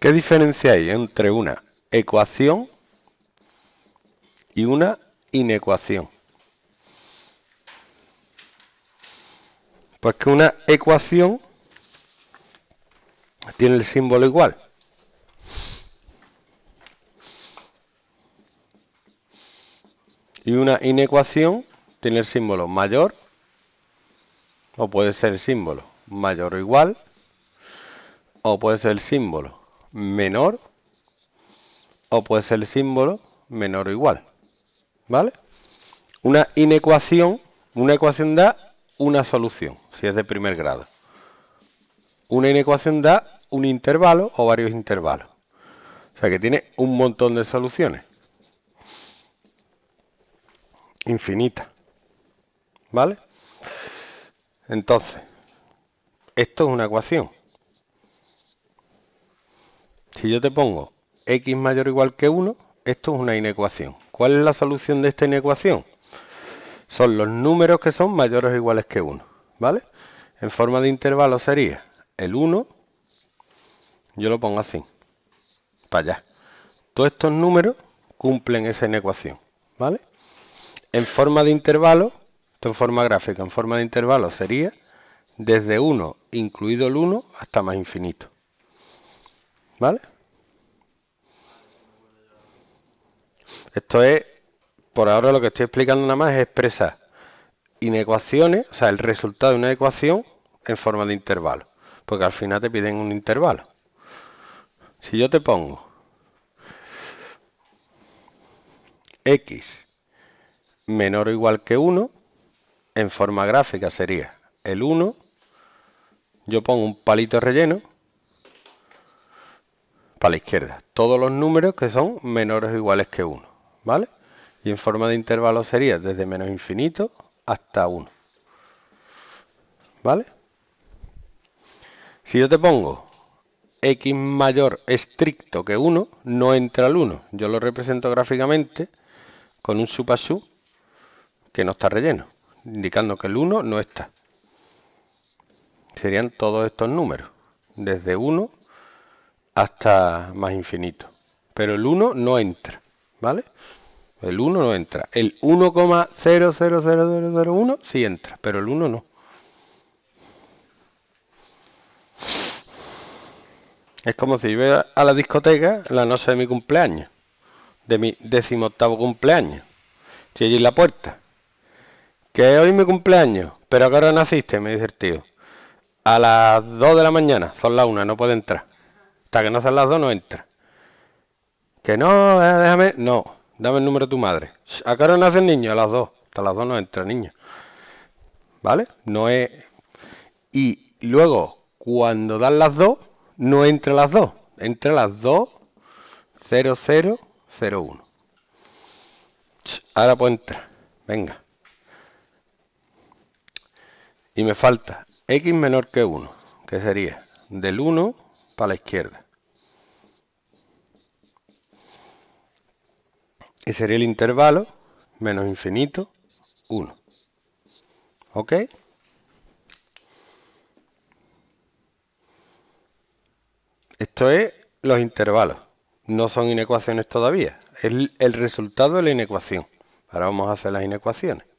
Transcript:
¿Qué diferencia hay entre una ecuación y una inecuación? Pues que una ecuación tiene el símbolo igual. Y una inecuación tiene el símbolo mayor, o puede ser el símbolo mayor o igual, o puede ser el símbolo menor o puede ser el símbolo menor o igual. ¿Vale? Una inecuación, una ecuación da una solución, si es de primer grado. Una inecuación da un intervalo o varios intervalos. O sea que tiene un montón de soluciones. Infinita. ¿Vale? Entonces, esto es una ecuación. Si yo te pongo x mayor o igual que 1, esto es una inecuación. ¿Cuál es la solución de esta inecuación? Son los números que son mayores o iguales que 1, ¿vale? En forma de intervalo sería el 1, yo lo pongo así, para allá. Todos estos números cumplen esa inecuación, ¿vale? En forma de intervalo, esto en forma gráfica, en forma de intervalo sería desde 1, incluido el 1, hasta más infinito. ¿Vale? Esto es, por ahora lo que estoy explicando nada más es expresar inecuaciones, o sea, el resultado de una ecuación en forma de intervalo, porque al final te piden un intervalo. Si yo te pongo x menor o igual que 1, en forma gráfica sería el 1, yo pongo un palito relleno para la izquierda. Todos los números que son menores o iguales que 1, ¿vale? Y en forma de intervalo sería desde menos infinito hasta 1, ¿vale? Si yo te pongo x mayor estricto que 1, no entra el 1. Yo lo represento gráficamente con un supasú que no está relleno, indicando que el 1 no está. Serían todos estos números, desde 1 hasta más infinito. Pero el 1 no entra, ¿vale? El 1 no entra. El 1,000001 sí entra, pero el 1 no. Es como si yo iba a la discoteca la noche de mi cumpleaños, de mi decimoctavo cumpleaños. si allí en la puerta. Que hoy es mi cumpleaños, pero ahora naciste, me dice el tío. A las 2 de la mañana, son las 1, no puede entrar. Hasta que no sean las dos no entra. Que no, eh, déjame. No, dame el número de tu madre. Acá no hora nace el niño? A las dos. Hasta las dos no entra niño. ¿Vale? No es. Y luego, cuando dan las dos, no entra las dos. Entra las dos, 0001. Ahora puede entrar. Venga. Y me falta x menor que 1, que sería del 1 para la izquierda. Y sería el intervalo menos infinito 1. ¿Ok? Esto es los intervalos. No son inecuaciones todavía. Es el resultado de la inecuación. Ahora vamos a hacer las inecuaciones.